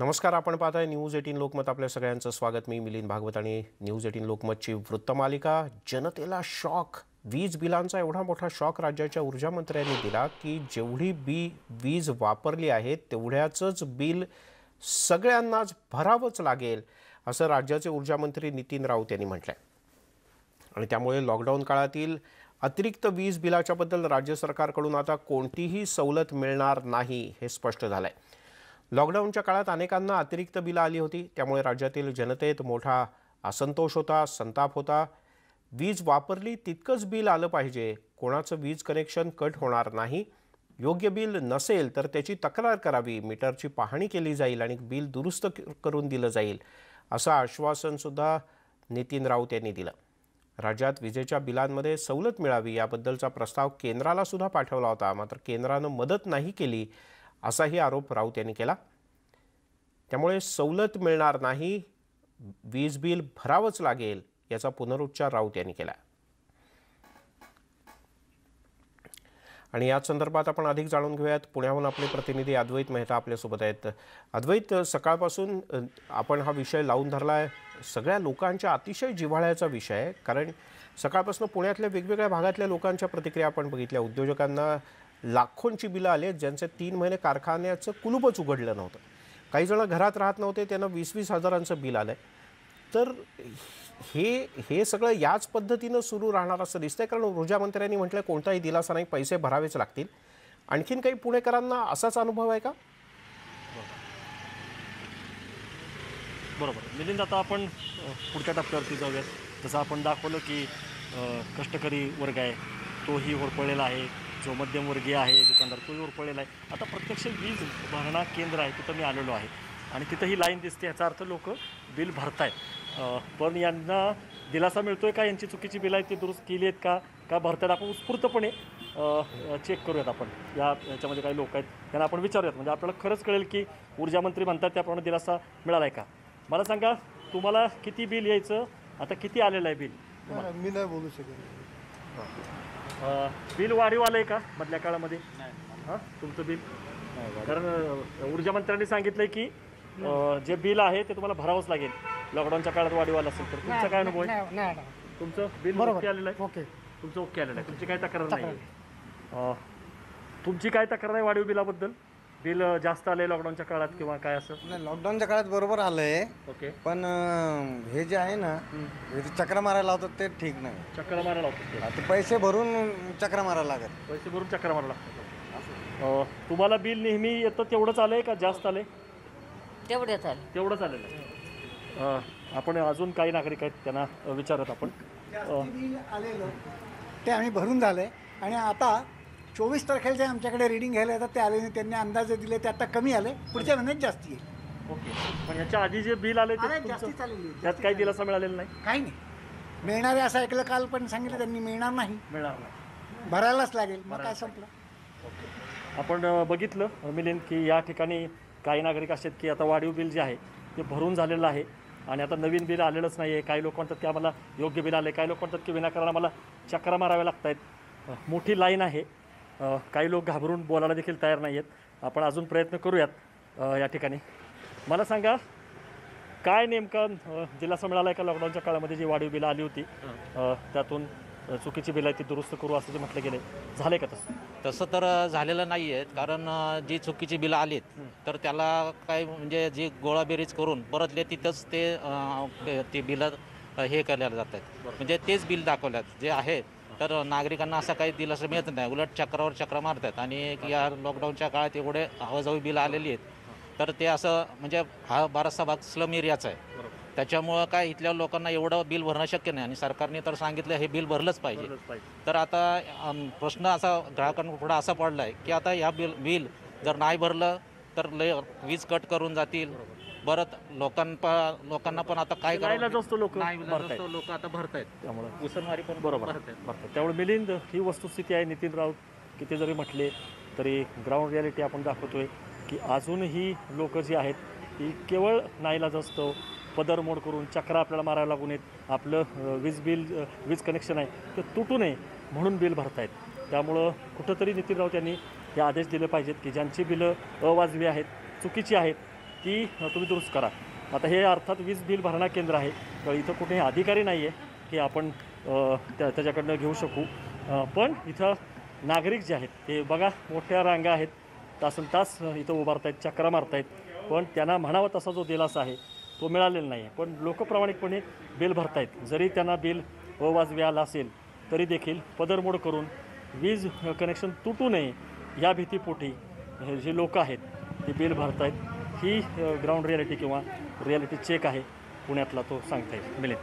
नमस्कार आपण पाहताय न्यूज एटीन लोकमत आपल्या सगळ्यांचं स्वागत मी मिलिंद भागवत आणि न्यूज एटीन लोकमतची वृत्तमालिका जनतेला शॉक वीज बिलांचा एवढा मोठा शॉक राज्याच्या ऊर्जा मंत्र्यांनी दिला की जेवढी बी वीज वापरली आहे तेवढ्याचंच बिल सगळ्यांनाच भरावंच लागेल असं राज्याचे ऊर्जामंत्री नितीन राऊत यांनी म्हटलं आणि त्यामुळे लॉकडाऊन काळातील अतिरिक्त वीज बिलाच्याबद्दल राज्य सरकारकडून आता कोणतीही सवलत मिळणार नाही हे स्पष्ट झालं आहे लॉकडाऊनच्या काळात अनेकांना अतिरिक्त बिलं आली होती त्यामुळे राज्यातील जनतेत मोठा असंतोष होता संताप होता वीज वापरली तितकंच बिल आलं पाहिजे कोणाचं वीज कनेक्शन कट होणार नाही योग्य बिल नसेल तर त्याची तक्रार करावी मीटरची पाहणी केली जाईल आणि बिल दुरुस्त करून दिलं जाईल असं आश्वासनसुद्धा नितीन राऊत यांनी दिलं राज्यात विजेच्या बिलांमध्ये सवलत मिळावी याबद्दलचा प्रस्ताव केंद्राला सुद्धा पाठवला होता मात्र केंद्रानं मदत नाही केली असाही आरोप राऊत यांनी केला त्यामुळे सवलत मिळणार नाही वीज बिल भरावंच लागेल याचा पुनरुच्चार राऊत यांनी केला आणि याच संदर्भात आपण अधिक जाणून घेऊयात पुण्याहून आपले प्रतिनिधी अद्वैत मेहता आपल्यासोबत आहेत अद्वैत सकाळपासून आपण हा विषय लावून धरला आहे सगळ्या लोकांच्या अतिशय जिव्हाळ्याचा विषय आहे कारण सकाळपासून पुण्यातल्या वेगवेगळ्या भागातल्या लोकांच्या प्रतिक्रिया आपण बघितल्या उद्योजकांना लाखोंची बिलं आले ज्यांचे तीन महिने कारखान्याचं कुलूपच उघडलं नव्हतं काही जण घरात राहत नव्हते त्यांना वीस वीस हजारांचं बिल आलं तर हे हे सगळं याच पद्धतीनं सुरू राहणार असं दिसतंय कारण ऊर्जा मंत्र्यांनी म्हटलं कोणताही दिलासा नाही पैसे भरावेच लागतील आणखीन काही पुणेकरांना असाच अनुभव आहे का बरोबर मिलिंद आता आपण पुढच्या टप्प्यावरती जाऊयात जसं आपण दाखवलं की कष्टकरी वर्ग आहे तोही होरपळलेला आहे जो मध्यमवर्गीय आहे दुकानदार जोर पडलेला आहे आता प्रत्यक्ष वीज भरणा केंद्र आहे तिथं मी आलेलो आहे आणि तिथं ही लाईन दिसते याचा अर्थ लोक बिल भरत आहेत पण यांना दिलासा मिळतो आहे का यांची चुकीची बिल आहेत ती दुरुस्त केली आहेत का का भरतात आपण उत्स्फूर्तपणे चेक करूयात आपण या याच्यामध्ये काही लोक आहेत त्यांना आपण विचारूयात म्हणजे आपल्याला खरंच कळेल की ऊर्जा मंत्री म्हणतात त्याप्रमाणे दिलासा मिळाला आहे का मला सांगा तुम्हाला किती बिल यायचं आता किती आलेलं आहे बिल मी नाही बोलू शकेन बिल वाढीव आलं आहे का मधल्या काळामध्ये हां तुमचं बिल कारण ऊर्जा मंत्र्यांनी सांगितलं की जे बिल आहे ते तुम्हाला भरावंच लागेल लॉकडाऊनच्या काळात वाढीव आला असेल तर तुमचा काय अनुभव तुमचं बिल ओके आलेलं आहे ओके तुमचं ओके आलेलं आहे तुमची काय तक्रार नाही तुमची काय तक्रार आहे वाढीव बिलाबद्दल बिल जास्त आलंय लॉकडाऊनच्या काळात किंवा काय असं नाही लॉकडाऊनच्या काळात बरोबर आलंय ओके पण हे जे आहे ना हे चक्र मारायला लावतात ते ठीक नाही चक्र मारायला लावतात पैसे भरून चक्र मारायला लागत पैसे भरून चक्र मारायला लागतात तुम्हाला बिल नेहमी येतं तेवढंच आलंय का जास्त आलंय तेवढे चालेल तेवढंच आलेलं आपण अजून काही नागरिक आहेत त्यांना विचारत आपण आलेलं ते आम्ही भरून झालंय आणि आता चोवीस तारखेला जे आमच्याकडे रिडिंग घ्यायला येतात ते आले नाही त्यांनी अंदाजे दिले ते आता कमी आले पुढच्या महिन्यात जास्त येईल ओके पण याच्या आधी जे बिल आले ते त्यात काही दिलासा मिळालेला नाही काही नाही मिळणारे असं ऐकलं काल पण सांगितलं त्यांनी मिळणार नाही मिळणार भरायलाच लागेल मग काय संपलं आपण बघितलं मिलिन की या ठिकाणी काही नागरिक असे आहेत की आता वाढीव बिल जे आहे ते भरून झालेलं आहे आणि आता नवीन बिल आलेलंच नाही आहे काही लोक म्हणतात की आम्हाला योग्य बिल आले काही लोक म्हणतात की विनाकारण आम्हाला चक्र मारावे लागत आहेत मोठी लाईन आहे काही लोक घाबरून बोलायला देखील तयार नाही आहेत आपण अजून प्रयत्न करूयात या ठिकाणी मला सांगा काय नेमकं जिल्हा संमेळाला एका लॉकडाऊनच्या काळामध्ये जी वाढीव बिलं आली होती त्यातून चुकीची बिलं ती दुरुस्त करू असं जे म्हटलं गेले झाले का तसं तसं तर झालेलं नाही आहे कारण जी चुकीची बिलं आलीत तर त्याला काय म्हणजे जी गोळाबेरीज करून परतले तिथंच ते ती बिलं हे केल्या जात आहेत म्हणजे तेच बिल दाखवल्यात जे आहे तर नागरिकांना असं काही दिलासा मिळत नाही उलट चक्रावर चक्र मारतात आणि आणि या लॉकडाऊनच्या काळात एवढे हवाजावी बिल आलेली आहेत तर ते असं म्हणजे हा बराचसा भाग स्लम एरियाचा आहे त्याच्यामुळं काय इथल्या लोकांना एवढं बिल भरणं शक्य नाही आणि सरकारने तर सांगितलं हे बिल भरलंच पाहिजे तर आता प्रश्न असा ग्राहकांना पुढं असा पडला आहे की आता ह्या बिल बिल जर नाही भरलं तर लय वीज कट करून जातील बरं लोकांपा लोकांना पण आता काय करायला जास्त लोक लोक आता भरतायत आहेत त्यामुळे उसनवारी पण बरोबर भरतात त्यामुळे मिलिंद ही वस्तुस्थिती आहे नितीन राऊत किती जरी म्हटले तरी ग्राउंड रियालिटी आपण दाखवतोय की अजूनही लोक जी आहेत ती केवळ नाईला जास्त पदरमोड करून चक्रा आपल्याला मारायला लागू नयेत आपलं वीज बिल वीज कनेक्शन आहे ते तुटू नये म्हणून बिल भरतायत त्यामुळं कुठंतरी नितीन राऊत यांनी हे आदेश दिले पाहिजेत की ज्यांची बिलं अवाजवी आहेत चुकीची आहेत ती तुम्ही दुरुस्त करा आता हे अर्थात वीज बिल भरणा केंद्र आहे तर इथं कुठेही अधिकारी नाही आहे की आपण त्या त्याच्याकडनं घेऊ शकू पण इथं नागरिक जे आहेत ते बघा मोठ्या रांगा आहेत तासन तास इथं उभारतायत मारत आहेत पण त्यांना म्हणावं तसा जो दिलासा आहे तो मिळालेला नाही आहे पण लोक प्रामाणिकपणे बिल भरतायत जरी त्यांना बिल अवाजवी आला असेल तरी देखील पदरमोड करून वीज कनेक्शन तुटू नये या भीतीपोटी हे जे लोक आहेत ते बिल भरतायत ही ग्राउंड रियालिटी किंवा रियालिटी चेक आहे पुण्यातला तो सांगता येईल मिळेल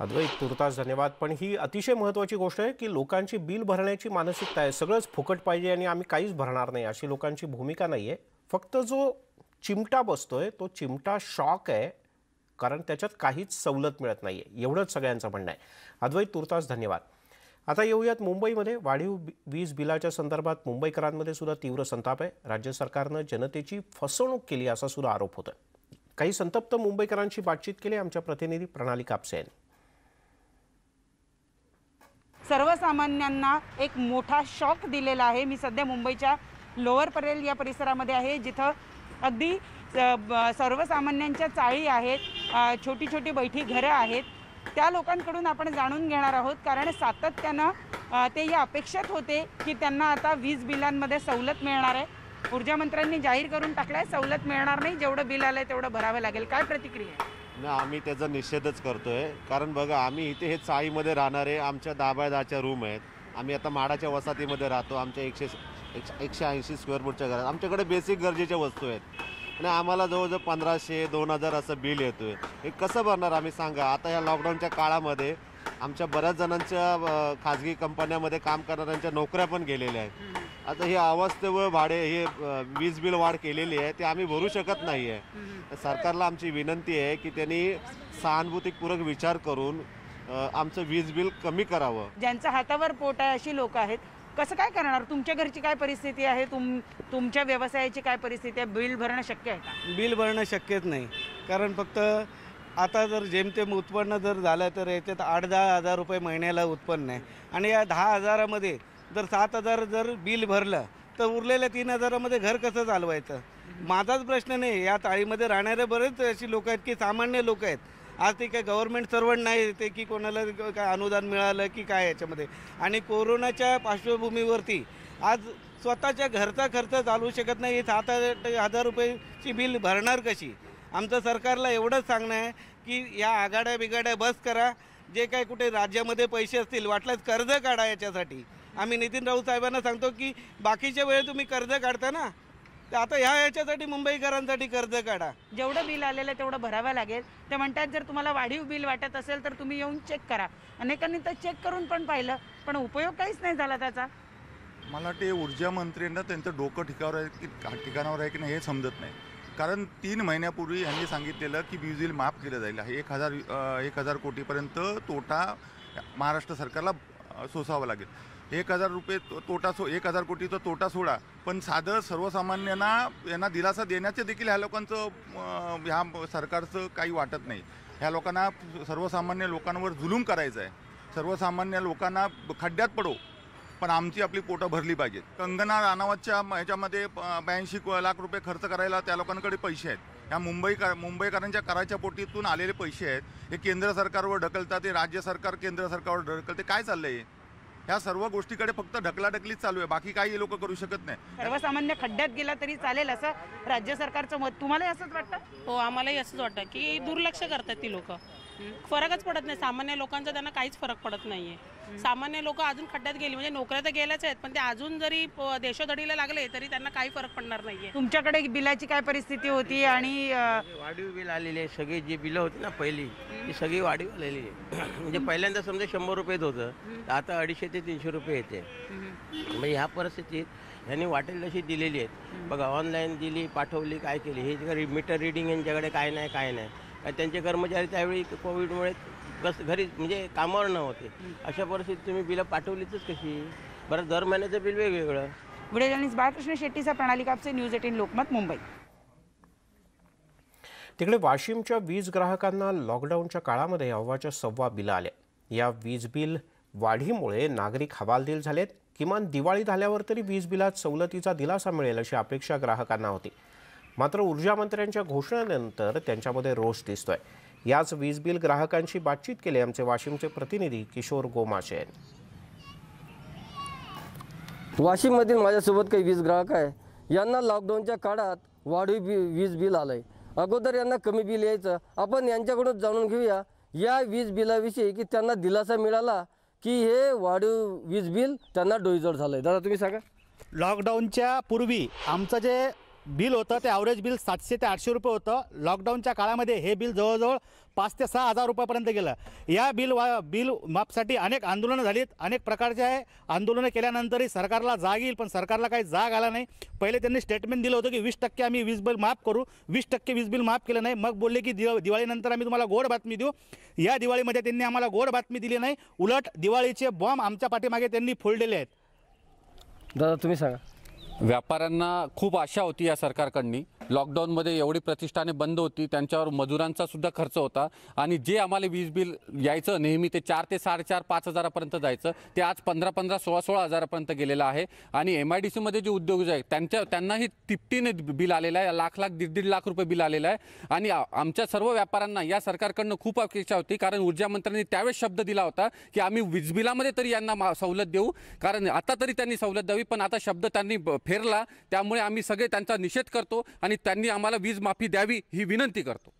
अद्वैत तुर्तास धन्यवाद पण ही अतिशय महत्त्वाची गोष्ट आहे की लोकांची बिल भरण्याची मानसिकता आहे सगळंच फुकट पाहिजे आणि आम्ही काहीच भरणार नाही अशी लोकांची भूमिका नाही आहे फक्त जो चिमटा बसतोय तो चिमटा शॉक आहे कारण त्याच्यात काहीच सवलत मिळत नाही आहे एवढंच सगळ्यांचं म्हणणं आहे अद्वैत तुर्तास धन्यवाद आता येऊयात मुंबईमध्ये वाढीव वीज बिलाच्या संदर्भात मुंबईकरांमध्ये सुद्धा तीव्र संताप आहे राज्य सरकारनं जनतेची फसवणूक केली असा सुद्धा आरोप होता काही संतप्त मुंबईकरांशी बातचीत केली आमच्या प्रतिनिधी प्रणाली कापसे यांनी सर्वसामान्यांना एक मोठा शॉक दिलेला आहे मी सध्या मुंबईच्या लोअर परेल या परिसरामध्ये आहे जिथं अगदी सर्वसामान्यांच्या चाळी आहेत छोटी छोटी बैठी घरं आहेत त्या लोकांकडून आपण जाणून घेणार आहोत कारण सातत्यानं ते या अपेक्षेत होते की त्यांना आता वीज बिलांमध्ये सवलत मिळणार आहे ऊर्जामंत्र्यांनी जाहीर करून टाकलाय सवलत मिळणार नाही जेवढं बिल आलंय तेवढं भरावं लागेल काय प्रतिक्रिया ना आम्ही त्याचा निषेधच करतोय कारण बघा आम्ही इथे हे चाळीमध्ये राहणारे आमच्या दहा रूम आहेत आम्ही आता माडाच्या वसाहतीमध्ये राहतो आमच्या एकशे एकशे ऐंशी स्क्वेअर फूटच्या घरात आमच्याकडे बेसिक गरजेच्या वस्तू आहेत आणि आम्हाला जवळजवळ पंधराशे दोन हजार असं बिल येतो आहे हे कसं भरणार आम्ही सांगा आता या लॉकडाऊनच्या काळामध्ये आमच्या बऱ्याच जणांच्या खाजगी कंपन्यामध्ये काम करणाऱ्यांच्या नोकऱ्या पण गेलेल्या आहेत आता ही अवस्थेवर भाडे हे वीज बिल वाढ केलेली आहे ते आम्ही भरू शकत नाही आहे सरकारला आमची विनंती आहे की त्यांनी सहानुभूतीपूर्वक विचार करून आमचं वीज बिल कमी करावं ज्यांच्या हातावर पोट आहे अशी लोक आहेत कसं काय करणार तुमच्या घरची काय परिस्थिती आहे तुम तुमच्या व्यवसायाची काय परिस्थिती आहे बिल भरणं शक्य आहे का बिल भरणं शक्यच नाही कारण फक्त आता जर जेमतेम उत्पन्न जर झालं तर याच्यात आठ दहा हजार रुपये महिन्याला उत्पन्न आहे आणि या दहा हजारामध्ये जर सात हजार जर बिल भरलं तर उरलेल्या तीन हजारामध्ये घर कसं चालवायचं माझाच प्रश्न नाही या ताळीमध्ये राहणारे बरेच अशी लोक आहेत की सामान्य लोक आहेत आज ते काय गव्हर्नमेंट सर्वंट नाही ते की कोणाला काय अनुदान मिळालं की काय याच्यामध्ये आणि कोरोनाच्या पार्श्वभूमीवरती आज स्वतःच्या घरचा खर्च चालवू शकत नाही सात हजार रुपयेची बिल भरणार कशी आमचं सरकारला एवढंच सांगणं आहे की या आघाड्या बिघाड्या बस करा जे काय कुठे राज्यामध्ये पैसे असतील वाटल्यास कर्ज काढा याच्यासाठी आम्ही नितीन राऊत साहेबांना सांगतो की बाकीच्या वेळेस तुम्ही कर्ज काढता ना आता ह्या याच्यासाठी मुंबईकरांसाठी कर्ज काढा जेवढं बिल आलेलं आहे तेवढं भरावं लागेल ते म्हणतात जर तुम्हाला वाढीव बिल वाटत असेल तर तुम्ही येऊन चेक करा अनेकांनी तर चेक करून पण पाहिलं पण उपयोग काहीच नाही झाला त्याचा मला वाटते ऊर्जा मंत्र्यांना त्यांचं डोकं ठिकावर आहे की ठिकाणावर आहे की नाही हे समजत नाही कारण तीन महिन्यापूर्वी यांनी सांगितलेलं की वीज बिल माफ केलं जाईल एक हजार एक हजार कोटीपर्यंत तोटा महाराष्ट्र सरकारला सोसावा लागेल एक हजार रुपये तोटा सो एक हजार कोटीचा तोटा सोडा पण साधं सर्वसामान्यांना यांना दिलासा देण्याचे देखील ह्या लोकांचं ह्या सरकारचं काही वाटत नाही ह्या लोकांना सर्वसामान्य लोकांवर जुलूम करायचं आहे सर्वसामान्य लोकांना खड्ड्यात पडो पण आमची आपली पोटं भरली पाहिजेत कंगना राणावतच्या ह्याच्यामध्ये ब्याऐंशी लाख रुपये खर्च करायला त्या लोकांकडे पैसे आहेत ह्या मुंबईकर मुंबईकरांच्या कराच्या पोटीतून आलेले पैसे आहेत हे केंद्र सरकारवर ढकलतात ते राज्य सरकार केंद्र सरकारवर ढकलते काय चाललं आहे ह्या सर्व गोष्टीकडे फक्त ढकलाढकलीच चालू आहे बाकी काही लोक करू शकत नाही सर्वसामान्य खड्ड्यात गेला तरी चालेल असं राज्य सरकारचं मत तुम्हाला असंच वाटतं हो आम्हालाही असंच वाटतं की दुर्लक्ष करतात ती लोक फरकच पडत नाही सामान्य लोकांचा त्यांना काहीच फरक पडत नाहीये सामान्य लोक अजून खड्ड्यात गेली म्हणजे नोकऱ्या तर गेल्याच आहेत पण ते अजून जरी देशोधडीला लागले तरी त्यांना काही फरक पडणार नाहीये तुमच्याकडे बिलाची काय परिस्थिती होती आणि वाढीव बिल आलेले सगळे जे बिलं होती ना पहिली ही सगळी वाढीव आलेली आहे म्हणजे पहिल्यांदा समजा शंभर रुपयेच होतं तर आता अडीचशे ते तीनशे रुपये येते म्हणजे ह्या परिस्थितीत ह्यांनी वाटेल तशी दिलेली आहेत बघा ऑनलाईन दिली पाठवली काय केली हे मीटर रिडिंग यांच्याकडे काय नाही काय नाही आणि त्यांचे कर्मचारी त्यावेळी कोविडमुळे कस घरी म्हणजे कामावर न होते अशा परिस्थितीत तुम्ही बिलं पाठवलीच कशी बरं दर महिन्याचं बिल वेगवेगळं व्हिडिओ बाळकृष्ण शेट्टीचा प्रणाली कापसे न्यूज एटीन लोकमत मुंबई तिकडे वाशिमच्या वीज ग्राहकांना लॉकडाऊनच्या काळामध्ये अव्वाच्या सव्वा बिल आल्या या वीज बिल वाढीमुळे नागरिक हवालदिल झालेत किमान दिवाळी झाल्यावर तरी वीज बिलात सवलतीचा दिलासा मिळेल अशी अपेक्षा ग्राहकांना होती मात्र ऊर्जा मंत्र्यांच्या घोषणेनंतर त्यांच्यामध्ये रोष दिसतोय याच वीज बिल ग्राहकांशी बातचीत केली आमचे वाशिमचे प्रतिनिधी किशोर गोमाशे वाशिममधील माझ्यासोबत काही वीज ग्राहक आहे यांना लॉकडाऊनच्या काळात वाढीव वीज बिल आलं आहे अगोदर यांना कमी बिल यायचं आपण यांच्याकडून जाणून घेऊया या वीज बिलाविषयी की त्यांना दिलासा मिळाला की हे वाढीव वीज बिल त्यांना डोईजोड झालं आहे दादा तुम्ही सांगा लॉकडाऊनच्या पूर्वी आमचं जे बिल होतं ते ॲव्हरेज बिल सातशे ते आठशे रुपये होतं लॉकडाऊनच्या काळामध्ये हे बिल जवळजवळ पाच ते सहा हजार रुपयापर्यंत गेलं या बिल वा बिल माफसाठी अनेक आंदोलनं झालीत अनेक प्रकारचे आंदोलनं केल्यानंतरही सरकारला जाग येईल पण सरकारला काही जाग आला नाही पहिले त्यांनी स्टेटमेंट दिलं होतं की वीस टक्के आम्ही वीज बिल माफ करू वीस टक्के वीज बिल माफ केलं नाही मग बोलले की दिवाळीनंतर आम्ही तुम्हाला गोड बातमी देऊ या दिवाळीमध्ये त्यांनी आम्हाला गोड बातमी दिली नाही उलट दिवाळीचे बॉम्ब आमच्या पाठीमागे त्यांनी फोडलेले आहेत दादा तुम्ही सांगा व्यापाऱ्यांना खूप आशा होती या सरकारकडनी लॉकडाऊनमध्ये एवढी प्रतिष्ठाने बंद होती त्यांच्यावर मजुरांचा सुद्धा खर्च होता आणि जे आम्हाला वीज बिल यायचं नेहमी ते चार ते चार पाच हजारापर्यंत जायचं ते आज पंधरा पंधरा सोळा सोळा हजारापर्यंत गेलेलं आहे आणि एम आय डी सीमध्ये जे उद्योग आहेत त्यांच्या त्यांनाही तिपटीने बिल आलेलं आहे लाख लाख दीड दीड लाख रुपये बिल आलेलं आहे आणि आमच्या सर्व व्यापाऱ्यांना या सरकारकडनं खूप अपेक्षा होती कारण ऊर्जा मंत्र्यांनी त्यावेळेस शब्द दिला होता की आम्ही वीज बिलामध्ये तरी यांना सवलत देऊ कारण आता तरी त्यांनी सवलत द्यावी पण आता शब्द त्यांनी फेरला त्यामुळे आम्ही सगळे त्यांचा निषेध करतो आणि त्यांनी आम्हाला वीज माफी द्यावी ही विनंती करतो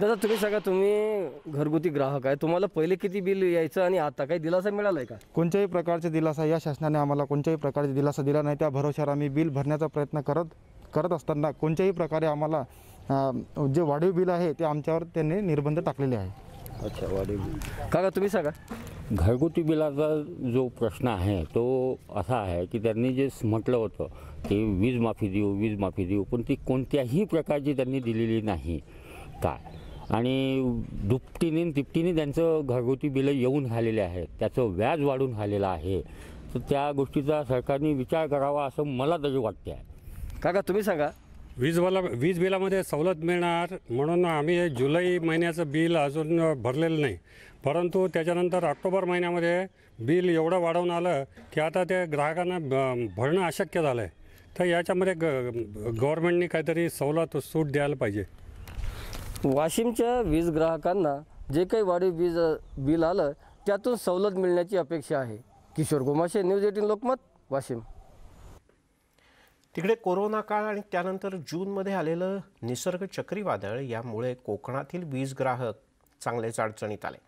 दादा तुम्ही सांगा तुम्ही घरगुती ग्राहक आहे तुम्हाला पहिले किती बिल यायचं आणि आता काही दिलासा मिळाला आहे का कोणत्याही प्रकारचे दिलासा या शासनाने आम्हाला कोणत्याही प्रकारचे दिलासा दिला नाही त्या भरोशावर आम्ही बिल भरण्याचा प्रयत्न करत करत असताना कोणत्याही प्रकारे आम्हाला जे वाढीव बिल आहे ते आमच्यावर त्यांनी निर्बंध टाकलेले आहे अच्छा वाढीव बिल का तुम्ही सांगा घरगुती बिलाचा जो प्रश्न आहे तो असा आहे की त्यांनी जे म्हटलं होतं की वीज माफी देऊ वीज माफी देऊ पण ती कोणत्याही प्रकारची त्यांनी दिलेली नाही काय आणि दुपटीने तिपटीने त्यांचं घरगुती बिलं येऊन झालेले आहेत त्याचं व्याज वाढून झालेलं आहे तर त्या गोष्टीचा सरकारने विचार करावा असं मला तरी वाटते आहे काका तुम्ही सांगा वीज वीज बिलामध्ये सवलत मिळणार म्हणून आम्ही जुलै महिन्याचं बिल अजून भरलेलं नाही परंतु त्याच्यानंतर ऑक्टोबर महिन्यामध्ये बिल एवढं वाढवून आलं की आता ते ग्राहकांना भरणं अशक्य झालं आहे तर याच्यामध्ये ग गव्हर्मेंटनी काहीतरी सवलत सूट द्यायला पाहिजे वाशिमच्या वीज ग्राहकांना जे काही वाढीव वीज बिल आलं त्यातून सवलत मिळण्याची अपेक्षा आहे किशोर गोमाशे न्यूज एटीन लोकमत वाशिम तिकडे कोरोना काळ आणि त्यानंतर जूनमध्ये आलेलं निसर्ग चक्रीवादळ यामुळे कोकणातील वीज ग्राहक चांगलेच अडचणीत आले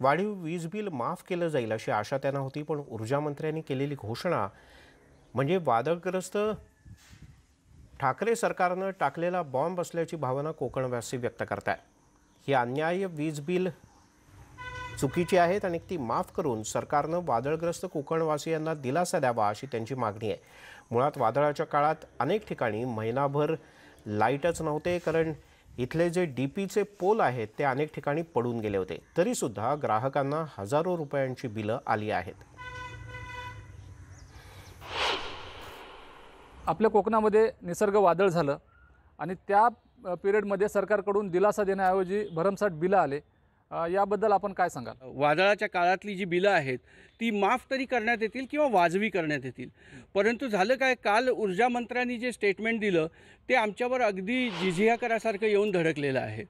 वाढीव वीज बिल माफ केलं जाईल अशी आशा त्यांना होती पण ऊर्जा मंत्र्यांनी केलेली घोषणा म्हणजे वादळग्रस्त ठाकरे सरकारनं टाकलेला बॉम्ब असल्याची भावना कोकणवासी व्यक्त करत आहेत ही अन्याय वीज बिल चुकीची आहेत आणि ती माफ करून सरकारनं वादळग्रस्त कोकणवासियांना दिलासा द्यावा अशी त्यांची मागणी आहे मुळात वादळाच्या काळात अनेक ठिकाणी महिनाभर लाईटच नव्हते कारण इथले जे डी पीचे पोल आहेत ते अनेक ठिकाणी पडून गेले होते तरीसुद्धा ग्राहकांना हजारो रुपयांची बिलं आली आहेत आपल्या कोकणामध्ये निसर्ग वादळ झालं आणि त्या पिरियडमध्ये सरकारकडून दिलासा देण्याऐवजी भरमसाठ बिलं आले याबद्दल आपण काय सांगाल वादळाच्या काळातली जी बिलं आहेत ती माफ तरी करण्यात येतील किंवा वाजवी करण्यात येतील परंतु झालं काय काल ऊर्जा मंत्र्यांनी जे स्टेटमेंट दिलं ते आमच्यावर अगदी झिझिया करासारखं येऊन धडकलेलं आहे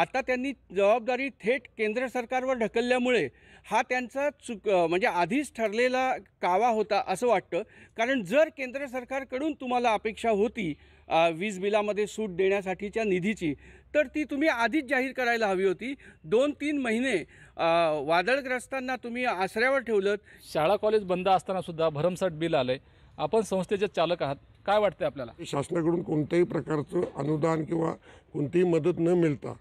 आता त्यांनी जबाबदारी थेट केंद्र सरकारवर ढकलल्यामुळे हा त्यांचा चुक म्हणजे आधीच ठरलेला कावा होता असं वाटतं कारण जर केंद्र सरकारकडून तुम्हाला अपेक्षा होती वीज बिलामध्ये सूट देण्यासाठीच्या निधीची तर ती तुम्ही आधीच जाहीर करायला हवी होती दोन तीन महिने वादळग्रस्तांना तुम्ही आश्रयावर ठेवलं शाळा कॉलेज बंद असताना सुद्धा भरमसाठ बिल आलंय आपण संस्थेचे चालक आहात काय वाटतंय आपल्याला शासनाकडून कोणत्याही प्रकारचं अनुदान किंवा कोणतीही मदत न मिळता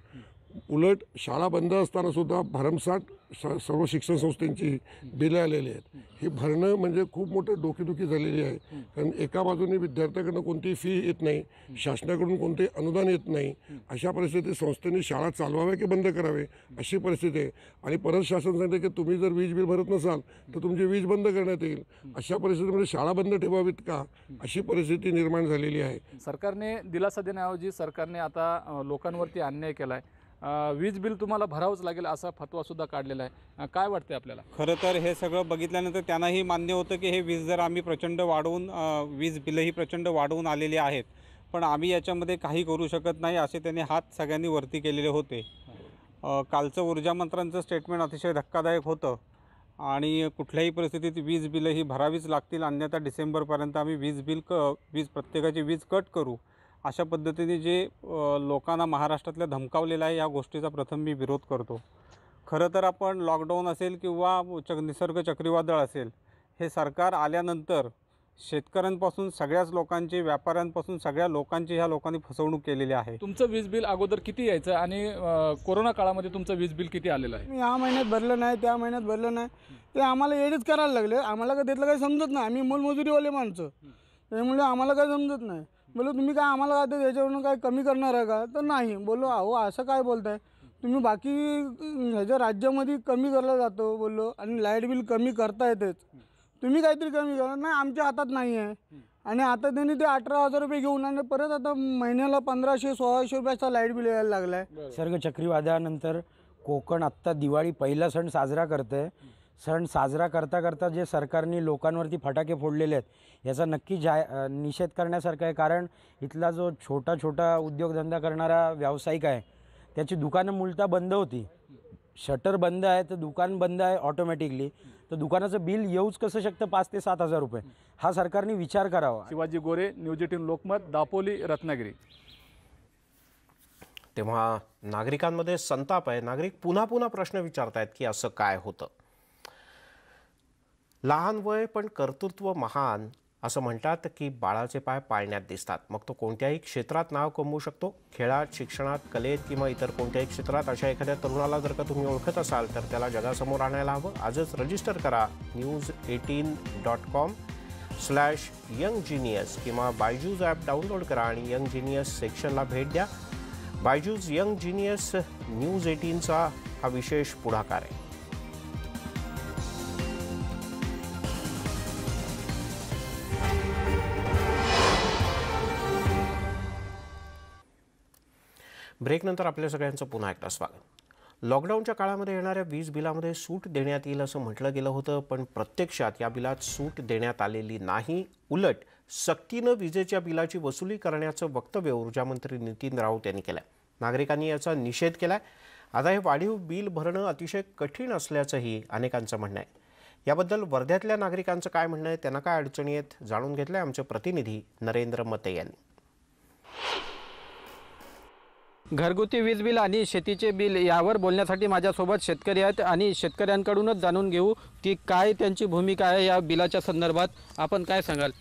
उलट शाळा बंद असतानासुद्धा भरमसाठ भरमसाट सर्व शिक्षण संस्थांची बिले आलेली आहेत हे भरणं म्हणजे खूप मोठं डोकेदुखी झालेली आहे कारण एका बाजूने विद्यार्थ्याकडनं कोणती फी येत नाही शासनाकडून कोणते अनुदान येत नाही अशा परिस्थितीत संस्थेने शाळा चालवाव्या की बंद करावे अशी परिस्थिती आहे आणि परत शासन सांगते की तुम्ही जर वीज बिल भरत नसाल तर तुमची वीज बंद करण्यात येईल अशा परिस्थितीमध्ये म्हणजे शाळा बंद ठेवावीत का अशी परिस्थिती निर्माण झालेली आहे सरकारने दिलासा देण्याऐवजी सरकारने आता लोकांवरती अन्याय केला आहे वीज बिल तुम्हाला भरावंच लागेल असा फतवासुद्धा काढलेला आहे काय वाटते आपल्याला खरं तर हे सगळं बघितल्यानंतर त्यांनाही मान्य होतं की हे वीज जर आम्ही प्रचंड वाढवून वीज बिलंही प्रचंड वाढवून आलेली आहेत पण आम्ही याच्यामध्ये काही करू शकत नाही असे त्यांनी हात सगळ्यांनी वरती केलेले होते कालचं ऊर्जा स्टेटमेंट अतिशय धक्कादायक होतं आणि कुठल्याही परिस्थितीत वीज बिलं ही भरावीच लागतील अन्यथा डिसेंबरपर्यंत आम्ही वीज बिल क वीज प्रत्येकाची वीज कट करू अशा पद्धतीने जे लोकांना महाराष्ट्रातल्या धमकावलेलं आहे या गोष्टीचा प्रथम मी विरोध करतो खरं तर आपण लॉकडाऊन असेल किंवा चक निसर्ग चक्रीवादळ असेल हे सरकार आल्यानंतर शेतकऱ्यांपासून सगळ्याच लोकांची व्यापाऱ्यांपासून सगळ्या लोकांची ह्या लोकांनी फसवणूक केलेली आहे तुमचं वीज बिल अगोदर किती यायचं आणि कोरोना काळामध्ये तुमचं वीज बिल किती आलेलं आहे या महिन्यात भरलं नाही त्या महिन्यात भरलं नाही ते आम्हाला एडच करायला लागले आम्हाला काय देतलं काही समजत नाही आम्ही मोलमजुरीवाले माणसं त्यामुळे आम्हाला काही समजत नाही बोलो तुम्ही काय आम्हाला आता त्याच्यावरून काय कमी करणार आहे का तर नाही बोलो अहो असं काय आहे तुम्ही बाकी ह्याच्या राज्यामध्ये कमी करला जातो बोललो आणि लाईट बिल कमी करता येतेच तुम्ही काहीतरी कमी करा नाही आमच्या हातात नाही आहे आणि आता त्यांनी ते अठरा हजार रुपये घेऊन आणि परत आता महिन्याला पंधराशे सोळाशे रुपयाचा लाईट बिल यायला लागलाय सर्ग चक्रीवादळानंतर कोकण आत्ता दिवाळी पहिला सण साजरा करत आहे सण साजरा करता करता जे सरकारने लोकांवरती फटाके फोडलेले आहेत याचा नक्की जा निषेध करण्यासारखा आहे कारण इथला जो छोटा छोटा उद्योगधंदा करणारा व्यावसायिक आहे त्याची दुकानं मूलतः बंद होती शटर बंद आहे तर दुकान बंद आहे ऑटोमॅटिकली तर दुकानाचं बिल येऊच कसं शकतं पाच ते सात हजार रुपये हा सरकारने विचार करावा शिवाजी गोरे न्यूज एटीन लोकमत दापोली रत्नागिरी तेव्हा नागरिकांमध्ये संताप आहे नागरिक पुन्हा पुन्हा प्रश्न विचारतायत की असं काय होतं लहान वय पण कर्तृत्व महान असं म्हणतात की बाळाचे पाय पाळण्यात दिसतात मग तो कोणत्याही क्षेत्रात नाव कमवू शकतो खेळात शिक्षणात कलेत किंवा इतर कोणत्याही क्षेत्रात अशा एखाद्या तरुणाला जर का तुम्ही ओळखत असाल तर त्याला जगासमोर आणायला हवं आजच रजिस्टर करा news eighteen dot com slash young genius किंवा बायजूज ॲप डाउनलोड करा आणि यंग जिनियस सेक्शनला भेट द्या बायजूज यंग जिनियस न्यूज एटीनचा हा विशेष पुढाकार आहे ब्रेकनंतर आपल्या सगळ्यांचं पुन्हा एकदा स्वागत लॉकडाऊनच्या काळामध्ये येणाऱ्या वीज बिलामध्ये सूट देण्यात येईल असं म्हटलं गेलं होतं पण प्रत्यक्षात या बिलात सूट देण्यात आलेली नाही उलट सक्तीनं विजेच्या बिलाची वसुली करण्याचं वक्तव्य ऊर्जामंत्री नितीन राऊत यांनी केलं नागरिकांनी याचा निषेध केला आता हे वाढीव बिल भरणं अतिशय कठीण असल्याचंही अनेकांचं म्हणणं आहे याबद्दल वर्ध्यातल्या नागरिकांचं काय म्हणणं आहे त्यांना काय अडचणी आहेत जाणून घेतलं आमचे प्रतिनिधी नरेंद्र मते यांनी घरगुती वीज बिल आणि शेतीचे बिल यावर बोलण्यासाठी माझ्यासोबत शेतकरी आहेत आणि शेतकऱ्यांकडूनच जाणून घेऊ की काय त्यांची भूमिका आहे या बिलाच्या संदर्भात आपण काय सांगाल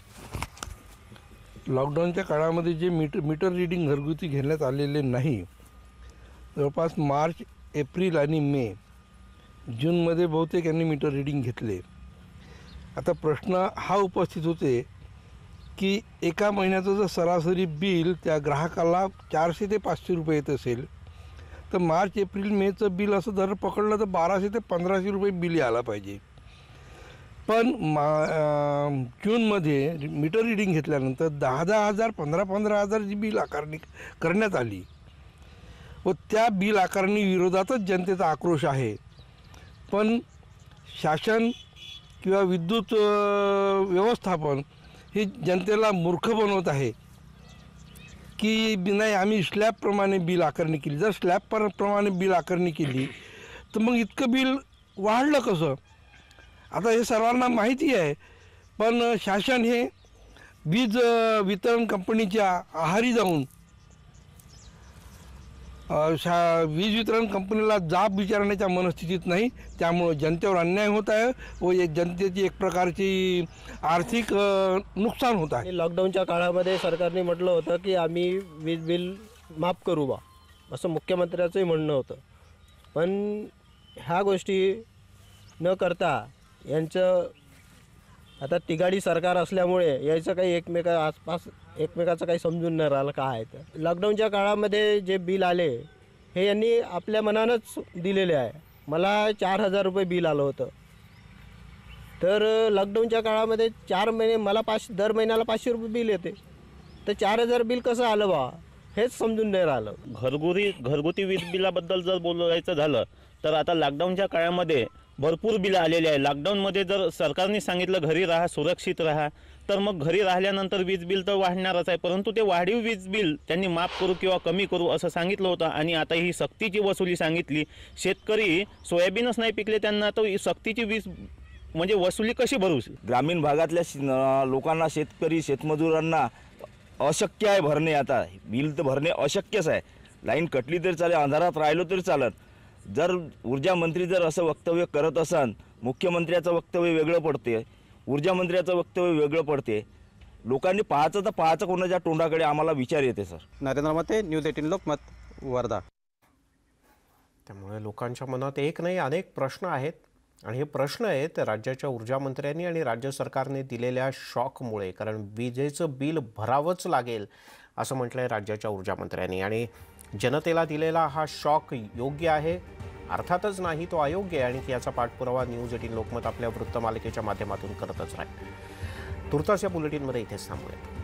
लॉकडाऊनच्या काळामध्ये जे मीटर मीटर रिडिंग घरगुती घेण्यात आलेले नाही जवळपास मार्च एप्रिल आणि मे जूनमध्ये बहुतेक यांनी मीटर रिडिंग घेतले आता प्रश्न हा उपस्थित होते की एका महिन्याचं जर सरासरी बिल त्या ग्राहकाला चारशे ते पाचशे रुपये येत असेल तर मार्च एप्रिल मेचं बिल असं जर पकडलं तर बाराशे ते पंधराशे रुपये बिल यायला पाहिजे पण मा जूनमध्ये मीटर रिडिंग घेतल्यानंतर दहा दहा हजार पंधरा पंधरा जी बिल आकारणी करण्यात आली व त्या बिल आकारणी विरोधातच जनतेचा आक्रोश आहे पण शासन किंवा विद्युत व्यवस्थापन हे जनतेला मूर्ख बनवत आहे की नाही आम्ही स्लॅबप्रमाणे बिल आकारणी केली जर स्लॅब प्रमाणे बिल आकारणी केली तर मग इतकं बिल वाढलं कसं आता हे सर्वांना माहिती आहे पण शासन हे वीज वितरण कंपनीच्या आहारी जाऊन शा वीज वितरण कंपनीला जाब विचारण्याच्या मनस्थितीत नाही त्यामुळं जनतेवर अन्याय होत आहे व जनतेची एक प्रकारची आर्थिक नुकसान होत आहे लॉकडाऊनच्या काळामध्ये सरकारने म्हटलं होतं की आम्ही वीज बिल माफ करू बा असं मुख्यमंत्र्याचंही म्हणणं होतं पण ह्या गोष्टी न करता यांचं आता तिघाडी सरकार असल्यामुळे यायचं काही एकमेका आसपास एकमेकाचं काही समजून नाही राहिलं काय आहे तर लॉकडाऊनच्या काळामध्ये जे बिल आले हे यांनी आपल्या मनानंच दिलेले आहे मला चार हजार रुपये बिल आलं होतं तर लॉकडाऊनच्या काळामध्ये चार महिने मला पाच दर महिन्याला पाचशे रुपये बिल येते तर चार हजार बिल कसं आलं बा हेच समजून नाही राहिलं घरगुती घरगुती वीज बिलाबद्दल जर बोलायचं झालं तर आता लॉकडाऊनच्या काळामध्ये भरपूर बिलं आलेले आहे लॉकडाऊनमध्ये जर सरकारने सांगितलं घरी राहा सुरक्षित राहा तर मग घरी राहिल्यानंतर वीज बिल तर वाढणारच आहे परंतु ते वाढीव वीज बिल त्यांनी माफ करू किंवा कमी करू असं सांगितलं होतं आणि आता ही सक्तीची वसुली सांगितली शेतकरी सोयाबीनच नाही पिकले त्यांना तर सक्तीची वीज म्हणजे वसुली कशी भरू ग्रामीण भागातल्या लोकांना शेतकरी शेतमजुरांना अशक्य आहे भरणे आता बिल तर भरणे अशक्यच आहे लाईन कटली तरी चालेल अंधारात राहिलो तरी चालत जर ऊर्जा मंत्री जर असं वक्तव्य करत असान मुख्यमंत्र्याचं वक्तव्य वेगळं पडते ऊर्जा मंत्र्याचं वक्तव्य वेगळं पडते लोकांनी पाहायचं तर पाहायचं कोणाच्या तोंडाकडे आम्हाला विचार येते सर नरेंद्र मते न्यूज एटीन लोकमत वर्धा त्यामुळे लोकांच्या मनात एक नाही अनेक प्रश्न आहेत आणि हे प्रश्न आहेत राज्याच्या ऊर्जा मंत्र्यांनी आणि राज्य सरकारने दिलेल्या शॉकमुळे कारण विजेचं बिल भरावंच लागेल असं म्हटलं आहे राज्याच्या ऊर्जा मंत्र्यांनी आणि जनतेला दिलेला हा शॉक योग्य आहे अर्थातच नाही तो अयोग्य आहे आणि याचा पाठपुरावा न्यूज एटीन लोकमत आपल्या वृत्तमालिकेच्या माध्यमातून करतच राहील तुर्तास या बुलेटिनमध्ये इथेच थांबूयात